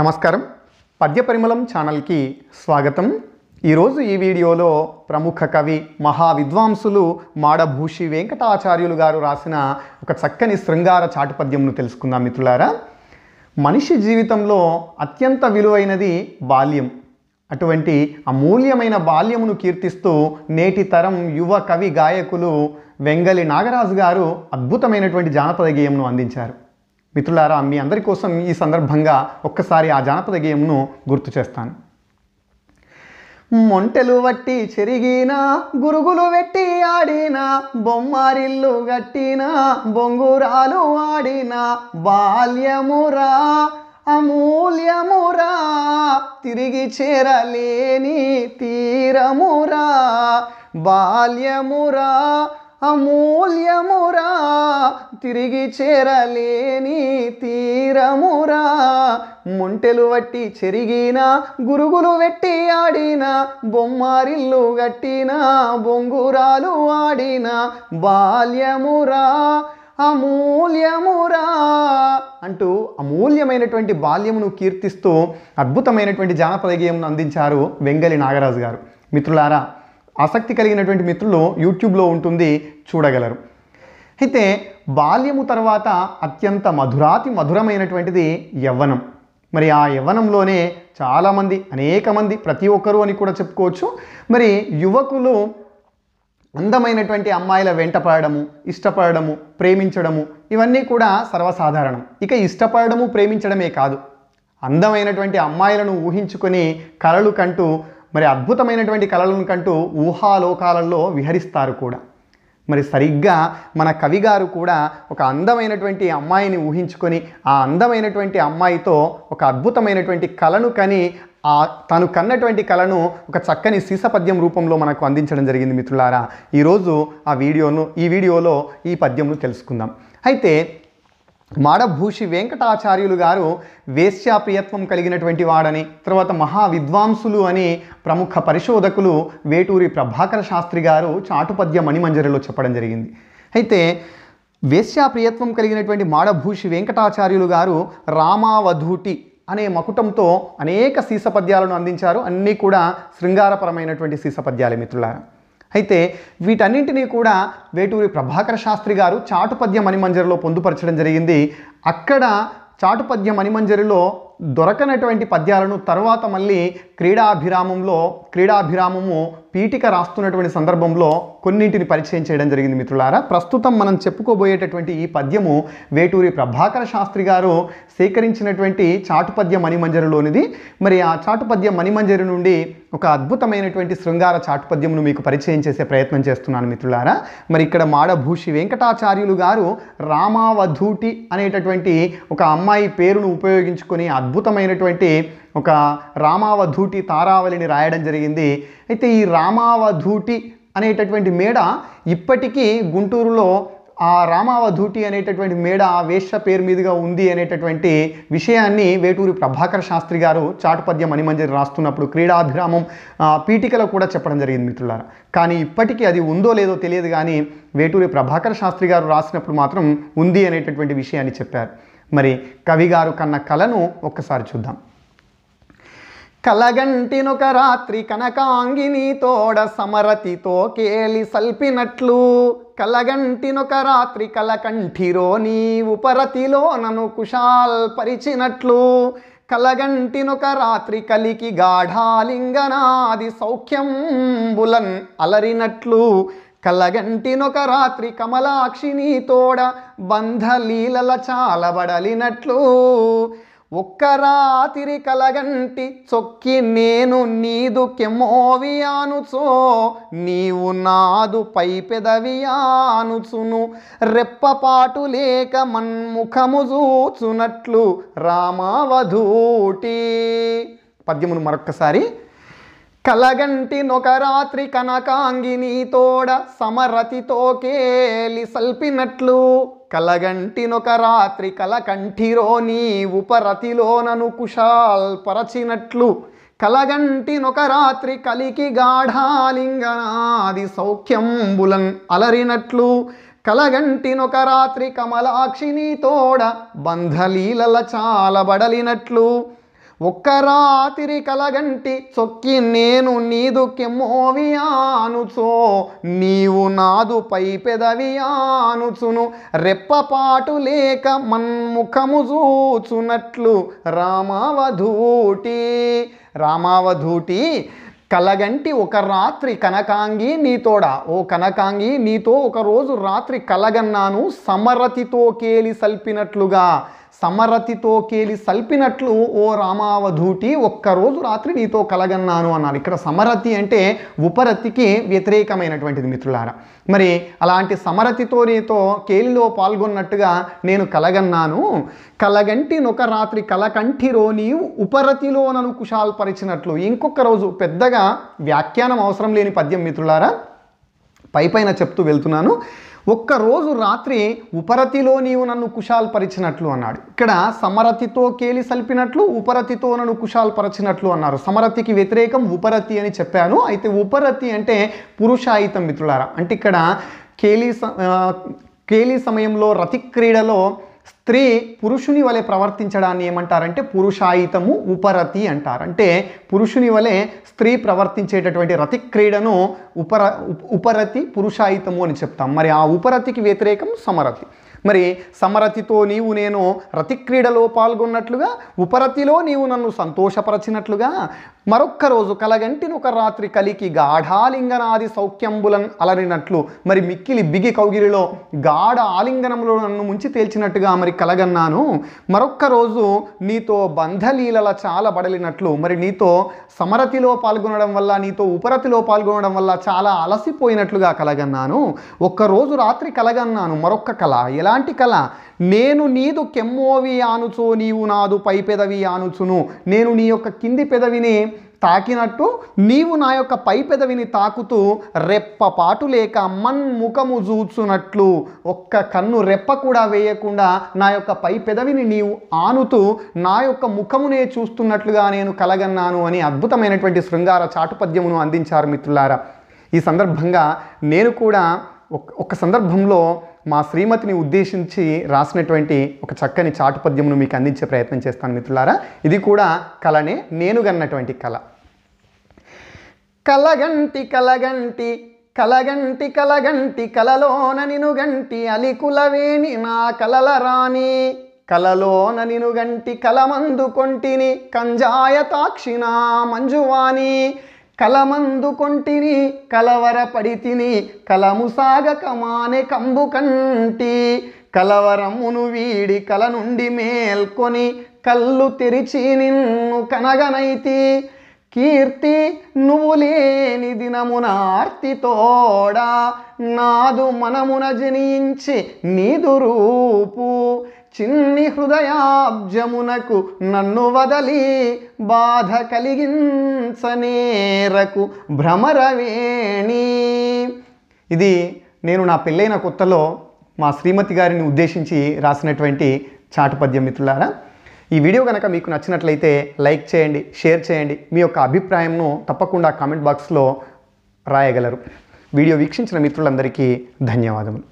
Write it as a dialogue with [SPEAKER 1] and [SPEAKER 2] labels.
[SPEAKER 1] నమస్కారం పద్య పరిమళం ఛానల్కి స్వాగతం ఈరోజు ఈ వీడియోలో ప్రముఖ కవి మహావిద్వాంసులు మాడభూషి వెంకటాచార్యులు గారు రాసిన ఒక చక్కని శృంగార చాటుపద్యంను తెలుసుకుందాం మిత్రులారా మనిషి జీవితంలో అత్యంత విలువైనది బాల్యం అటువంటి అమూల్యమైన బాల్యమును కీర్తిస్తూ నేటి తరం యువ కవి గాయకులు వెంగలి నాగరాజు గారు అద్భుతమైనటువంటి జానపద గేయంను అందించారు మిత్రులారా మీ అందరి కోసం ఈ సందర్భంగా ఒక్కసారి ఆ జానపద గేమ్ను గుర్తు చేస్తాను మొంటెలు వట్టి చెరిగిన గురుగులు వెట్టి ఆడిన బొమ్మారిల్లు గట్టిన బొంగురాలు ఆడిన బాల్యమురా అమూల్యమురా తిరిగి చేరలేని తీరమురా బాల్యమురా అమూల్యమురా తిరిగి చేరలేని తీరమురా ముంటెలు వట్టి చెరిగిన గురుగులు వెట్టి ఆడిన బొమ్మారిల్లు గట్టిన బొంగురాలు ఆడిన బాల్యమురా అమూల్యమురా అంటూ అమూల్యమైనటువంటి బాల్యమును కీర్తిస్తూ అద్భుతమైనటువంటి జానపద గేయంను అందించారు వెంగలి నాగరాజు గారు మిత్రులారా ఆసక్తి కలిగినటువంటి మిత్రులు యూట్యూబ్లో ఉంటుంది చూడగలరు అయితే బాల్యము తర్వాత అత్యంత మధురాతి మధురమైనటువంటిది యవ్వనం మరి ఆ యవ్వనంలోనే చాలామంది అనేక మంది ప్రతి ఒక్కరూ అని కూడా చెప్పుకోవచ్చు మరి యువకులు అందమైనటువంటి అమ్మాయిల వెంట పడడము ఇష్టపడము ప్రేమించడము ఇవన్నీ కూడా సర్వసాధారణం ఇక ఇష్టపడము ప్రేమించడమే కాదు అందమైనటువంటి అమ్మాయిలను ఊహించుకొని కలలు కంటూ మరి అద్భుతమైనటువంటి కళలను కంటూ ఊహాలోకాలలో విహరిస్తారు కూడా మరి సరిగ్గా మన కవిగారు కూడా ఒక అందమైనటువంటి అమ్మాయిని ఊహించుకొని ఆ అందమైనటువంటి అమ్మాయితో ఒక అద్భుతమైనటువంటి కళను కని ఆ తను కన్నటువంటి కళను ఒక చక్కని సీసపద్యం రూపంలో మనకు అందించడం జరిగింది మిత్రులారా ఈరోజు ఆ వీడియోను ఈ వీడియోలో ఈ పద్యమును తెలుసుకుందాం అయితే మాడభూషి వెంకటాచార్యులు గారు వేశ్యాప్రియత్వం కలిగినటువంటి వాడని తర్వాత మహా విద్వాంసులు అని ప్రముఖ పరిశోధకులు వేటూరి ప్రభాకర శాస్త్రి గారు చాటుపద్య మణిమంజరిలో చెప్పడం జరిగింది అయితే వేశ్యాప్రియత్వం కలిగినటువంటి మాడభూషి వెంకటాచార్యులు గారు రామావధూటి అనే మకుటంతో అనేక సీసపద్యాలను అందించారు అన్నీ కూడా శృంగారపరమైనటువంటి సీసపద్యాలే మిత్రులారా అయితే వీటన్నింటినీ కూడా వేటూరి ప్రభాకర శాస్త్రి గారు చాటుపద్య మణిమంజరిలో పొందుపరచడం జరిగింది అక్కడ చాటుపద్య మణిమంజరిలో దొరకనటువంటి పద్యాలను తర్వాత మళ్ళీ క్రీడాభిరామంలో క్రీడాభిరామము పీఠిక రాస్తున్నటువంటి సందర్భంలో కొన్నింటిని పరిచయం చేయడం జరిగింది మిత్రులారా ప్రస్తుతం మనం చెప్పుకోబోయేటటువంటి ఈ పద్యము వేటూరి ప్రభాకర శాస్త్రి గారు సేకరించినటువంటి చాటుపద్య మణిమంజరిలోనిది మరి ఆ చాటుపద్య మణిమంజరి నుండి ఒక అద్భుతమైనటువంటి శృంగార చాటుపద్యమును మీకు పరిచయం చేసే ప్రయత్నం చేస్తున్నాను మిత్రులారా మరి ఇక్కడ మాడభూషి వెంకటాచార్యులు గారు రామావధూటి అనేటటువంటి ఒక అమ్మాయి పేరును ఉపయోగించుకొని అద్భుతమైనటువంటి ఒక రామావధూటి తారావళిని రాయడం జరిగింది జరిగింది అయితే ఈ రామావధూటి అనేటటువంటి మేడ ఇప్పటికీ గుంటూరులో ఆ రామావధూటి అనేటటువంటి మేడ ఆ పేరు మీదుగా ఉంది అనేటటువంటి విషయాన్ని వేటూరి ప్రభాకర్ శాస్త్రి గారు చాటుపద్యం మణిమంజరి రాస్తున్నప్పుడు క్రీడాభిరామం పీఠికలో కూడా చెప్పడం జరిగింది మిత్రుల కానీ ఇప్పటికీ అది ఉందో లేదో తెలియదు కానీ వేటూరి ప్రభాకర్ శాస్త్రి గారు రాసినప్పుడు మాత్రం ఉంది అనేటటువంటి విషయాన్ని చెప్పారు మరి కవి గారు కన్న కళను ఒక్కసారి చూద్దాం కలగంటినొక రాత్రి కనకాంగిని తోడ సమరతితో కేలి సల్పినట్లు కలగంటినొక రాత్రి కలకంఠిరో నీ ఉపరతిలో నను కుషాల్ పరిచినట్లు కలగంటినొక రాత్రి కలికి గాఢాలింగనాది సౌఖ్యం బులన్ అలరినట్లు కలగంటినొక రాత్రి కమలాక్షిని తోడ బంధలీలల చాలబడలినట్లు ఒక్క రాత్రి కలగంటి చొక్కి నేను నీదు కెమోవియానుచో నీవు నాదు పై పెదవియానుచును రెప్పపాటు లేక మన్ముఖము చూచునట్లు రామావధూటి పద్యమును మరొక్కసారి కలగంటి నొక రాత్రి కనకాంగిని తోడ సమరతితో కేలి సల్పినట్లు నొక రాత్రి కలకంఠిరో నీవు పరతిలోనను కుషాల్ పరచినట్లు నొక రాత్రి కలికి గాఢాలింగనాది సౌఖ్యం బులన్ అలరినట్లు నొక రాత్రి కమలాక్షిని తోడ బంధలీలల చాలబడలినట్లు ఒక్క రాత్రి కలగంటి చొక్కి నేను నీదు ఆనుచో నీవు నాదు పై పెదవియానుచును రెప్పపాటు లేక మన్ముఖము చూచునట్లు రామావధూటి రామావధూటి కలగంటి ఒక రాత్రి కనకాంగి నీతోడ ఓ కనకాంగి నీతో ఒకరోజు రాత్రి కలగన్నాను సమరతితో కేలి సల్పినట్లుగా సమరతితో కేలి సల్పినట్లు ఓ రామావధూటి ఒక్కరోజు రాత్రి నీతో కలగన్నాను అన్నారు ఇక్కడ సమరతి అంటే ఉపరతికి వ్యతిరేకమైనటువంటిది మిత్రులారా మరి అలాంటి సమరతితో నీతో కేలిలో పాల్గొన్నట్టుగా నేను కలగన్నాను కలగంటి నొక రాత్రి కలకంఠిరో నీవు ఉపరతిలో నన్ను కుశాల్పరిచినట్లు ఇంకొక రోజు పెద్దగా వ్యాఖ్యానం అవసరం లేని పద్యం మిత్రులారా పై పైన చెప్తూ వెళ్తున్నాను ఒక్కరోజు రాత్రి ఉపరతిలో నీవు నన్ను పరిచినట్లు అన్నాడు ఇక్కడ సమరతితో కేలి సల్పినట్లు ఉపరతితో నన్ను పరచినట్లు అన్నారు సమరతికి వ్యతిరేకం ఉపరతి అని చెప్పాను అయితే ఉపరతి అంటే పురుషాయితం మిత్రులారా అంటే ఇక్కడ కేలి కేలి సమయంలో రతి క్రీడలో స్త్రీ పురుషుని వలె ప్రవర్తించడాన్ని ఏమంటారంటే పురుషాయితము ఉపరతి అంటారు అంటే పురుషుని వలె స్త్రీ ప్రవర్తించేటటువంటి రతి క్రీడను ఉపర ఉపరతి పురుషాయితము అని చెప్తాం మరి ఆ ఉపరతికి వ్యతిరేకం సమరతి మరి సమరతితో నీవు నేను రతిక్రీడలో పాల్గొన్నట్లుగా ఉపరతిలో నీవు నన్ను సంతోషపరచినట్లుగా మరొక్క రోజు కలగంటినొక రాత్రి కలికి గాఢాలింగనాది సౌఖ్యంబులన్ అలరినట్లు మరి మిక్కిలి బిగి కౌగిరిలో గాఢ ఆలింగనంలో నన్ను ముంచి తేల్చినట్టుగా మరి కలగన్నాను మరొక్క రోజు నీతో బంధలీలల చాలా బడలినట్లు మరి నీతో సమరతిలో పాల్గొనడం వల్ల నీతో ఉపరతిలో పాల్గొనడం వల్ల చాలా అలసిపోయినట్లుగా కలగన్నాను ఒక్కరోజు రాత్రి కలగన్నాను మరొక్క కళ ఎలా ఎలాంటి కళ నేను నీదు కెమ్మోవి ఆనుచు నీవు నాదు పై పెదవి ఆనుచును నేను నీ యొక్క కింది పెదవిని తాకినట్టు నీవు నా యొక్క పై పెదవిని తాకుతూ రెప్పపాటు లేక మన్ముఖము చూచునట్లు ఒక్క కన్ను రెప్ప కూడా వేయకుండా నా యొక్క పై పెదవిని నీవు ఆనుతూ నా యొక్క ముఖమునే చూస్తున్నట్లుగా నేను కలగన్నాను అని అద్భుతమైనటువంటి శృంగార చాటుపద్యమును అందించారు మిత్రులారా ఈ సందర్భంగా నేను కూడా ఒక సందర్భంలో మా శ్రీమతిని ఉద్దేశించి రాసినటువంటి ఒక చక్కని చాటు మీకు అందించే ప్రయత్నం చేస్తాను మిత్రులారా ఇది కూడా కళనే నేను కళ కలగంటి కలగంటి కలగంటి కలగంటి కలలోన నినుగంటి అలికులవేణి నా కలల రాణి కలలోన నినుగంటి కలమందు కొంటిని కంజాయతాక్షిణ మంజువాణి కలమందు కొంటిని కలవరపడి తిని కలము సాగక మానే కంబు కంటి కలవరమును వీడి కల నుండి మేల్కొని కళ్ళు తెరిచి నిన్ను కనగనైతి కీర్తి నువ్వు లేని దినమున ఆర్తితోడా నాదు మనమున జనించి నీదు రూపు చిన్ని హృదయాబ్జమునకు నన్ను వదలి బాధ కలిగించనేరకు భ్రమరవేణి ఇది నేను నా పెళ్ళైన కొత్తలో మా శ్రీమతి గారిని ఉద్దేశించి రాసినటువంటి చాటుపద్యం మిత్రులారా ఈ వీడియో కనుక మీకు నచ్చినట్లయితే లైక్ చేయండి షేర్ చేయండి మీ యొక్క అభిప్రాయంను తప్పకుండా కామెంట్ బాక్స్లో రాయగలరు వీడియో వీక్షించిన మిత్రులందరికీ ధన్యవాదములు